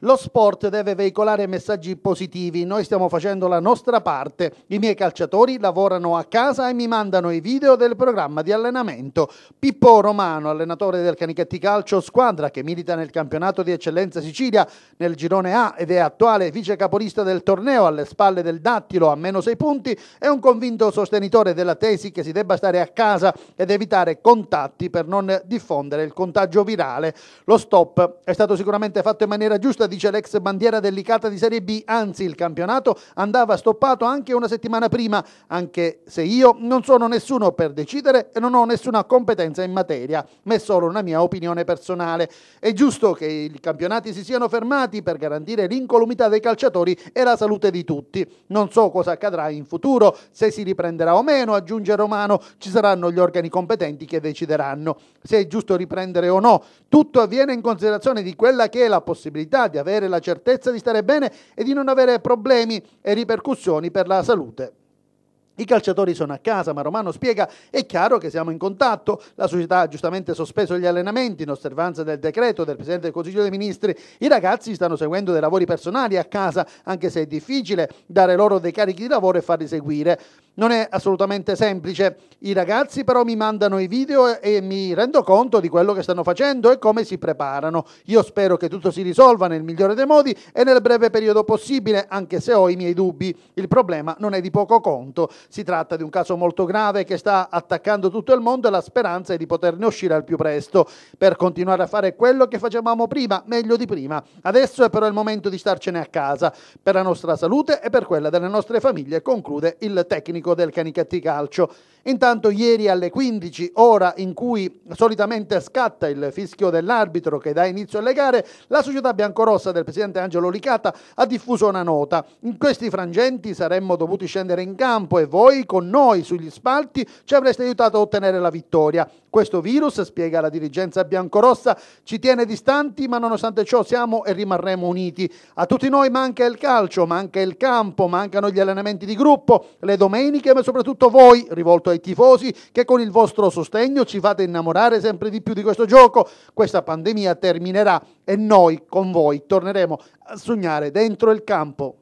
Lo sport deve veicolare messaggi positivi, noi stiamo facendo la nostra parte, i miei calciatori lavorano a casa e mi mandano i video del programma di allenamento. Pippo Romano, allenatore del Canichetti Calcio, squadra che milita nel campionato di eccellenza Sicilia nel girone A ed è attuale vice capolista del torneo alle spalle del Dattilo a meno 6 punti, è un convinto sostenitore della tesi che si debba stare a casa ed evitare contatti per non diffondere il contagio virale. Lo stop è stato sicuramente fatto in maniera giusta battuta, dice l'ex bandiera delicata di Serie B, anzi il campionato andava stoppato anche una settimana prima, anche se io non sono nessuno per decidere e non ho nessuna competenza in materia, ma è solo una mia opinione personale. È giusto che i campionati si siano fermati per garantire l'incolumità dei calciatori e la salute di tutti. Non so cosa accadrà in futuro, se si riprenderà o meno, aggiunge Romano, ci saranno gli organi competenti che decideranno se è giusto riprendere o no. Tutto avviene in considerazione di quella che è la possibilità di di avere la certezza di stare bene e di non avere problemi e ripercussioni per la salute. I calciatori sono a casa, ma Romano spiega, è chiaro che siamo in contatto, la società ha giustamente sospeso gli allenamenti in osservanza del decreto del Presidente del Consiglio dei Ministri, i ragazzi stanno seguendo dei lavori personali a casa, anche se è difficile dare loro dei carichi di lavoro e farli seguire. Non è assolutamente semplice. I ragazzi però mi mandano i video e mi rendo conto di quello che stanno facendo e come si preparano. Io spero che tutto si risolva nel migliore dei modi e nel breve periodo possibile, anche se ho i miei dubbi. Il problema non è di poco conto. Si tratta di un caso molto grave che sta attaccando tutto il mondo e la speranza è di poterne uscire al più presto per continuare a fare quello che facevamo prima, meglio di prima. Adesso è però il momento di starcene a casa per la nostra salute e per quella delle nostre famiglie, conclude il tecnico pubblico del Canicattì Calcio. Intanto ieri alle 15, ora in cui solitamente scatta il fischio dell'arbitro che dà inizio alle gare, la società biancorossa del presidente Angelo Licata ha diffuso una nota. In questi frangenti saremmo dovuti scendere in campo e voi con noi sugli spalti ci avreste aiutato a ottenere la vittoria. Questo virus, spiega la dirigenza biancorossa, ci tiene distanti, ma nonostante ciò siamo e rimarremo uniti. A tutti noi manca il calcio, manca il campo, mancano gli allenamenti di gruppo, le domeniche tecniche, ma soprattutto voi, rivolto ai tifosi, che con il vostro sostegno ci fate innamorare sempre di più di questo gioco. Questa pandemia terminerà e noi con voi torneremo a sognare dentro il campo.